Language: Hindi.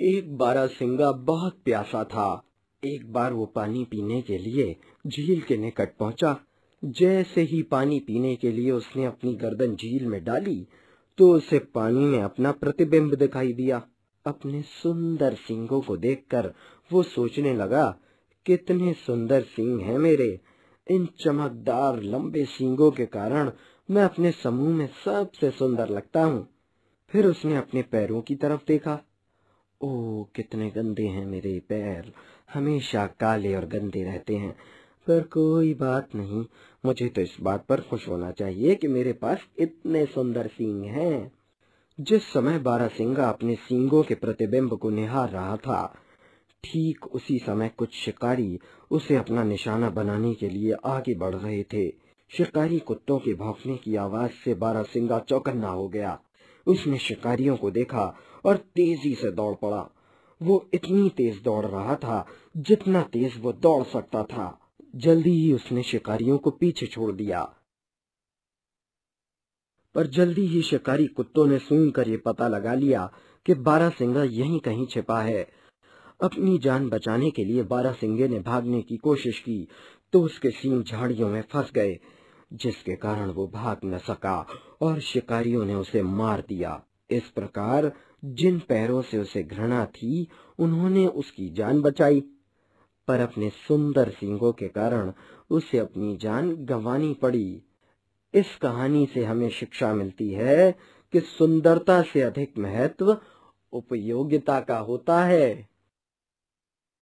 एक बारा सिंगा बहुत प्यासा था एक बार वो पानी पीने के लिए झील के निकट पहुंचा जैसे ही पानी पीने के लिए उसने अपनी गर्दन झील में डाली तो उसे पानी में अपना प्रतिबिंब दिखाई दिया अपने सुंदर सिंगों को देखकर वो सोचने लगा कितने सुंदर सिंग हैं मेरे इन चमकदार लंबे सिंगों के कारण मैं अपने समूह में सबसे सुंदर लगता हूँ फिर उसने अपने पैरों की तरफ देखा ओ कितने गंदे हैं मेरे पैर हमेशा काले और गंदे रहते हैं पर कोई बात नहीं मुझे तो इस बात पर खुश होना चाहिए कि मेरे पास इतने सुंदर सींग हैं जिस समय बारासिंगा अपने सींगों के प्रतिबिंब को निहार रहा था ठीक उसी समय कुछ शिकारी उसे अपना निशाना बनाने के लिए आगे बढ़ रहे थे शिकारी कुत्तों के भौंकने की आवाज से सिंगा चौकन्ना हो गया उसने शिकारियों को देखा और तेजी से दौड़ पड़ा वो इतनी तेज दौड़ रहा था जितना तेज वो दौड़ सकता था जल्दी ही उसने शिकारियों को पीछे छोड़ दिया पर जल्दी ही शिकारी कुत्तों ने सुन कर ये पता लगा लिया कि बारह सिंगा यहीं कहीं छिपा है अपनी जान बचाने के लिए बारह सिंगे ने भागने की कोशिश की तो उसके सींग झाड़ियों में फंस गए जिसके कारण वो भाग न सका और शिकारियों ने उसे मार दिया इस प्रकार जिन पैरों से उसे घृणा थी उन्होंने उसकी जान बचाई पर अपने सुंदर सिंगों के कारण उसे अपनी जान गंवानी पड़ी इस कहानी से हमें शिक्षा मिलती है कि सुंदरता से अधिक महत्व उपयोगिता का होता है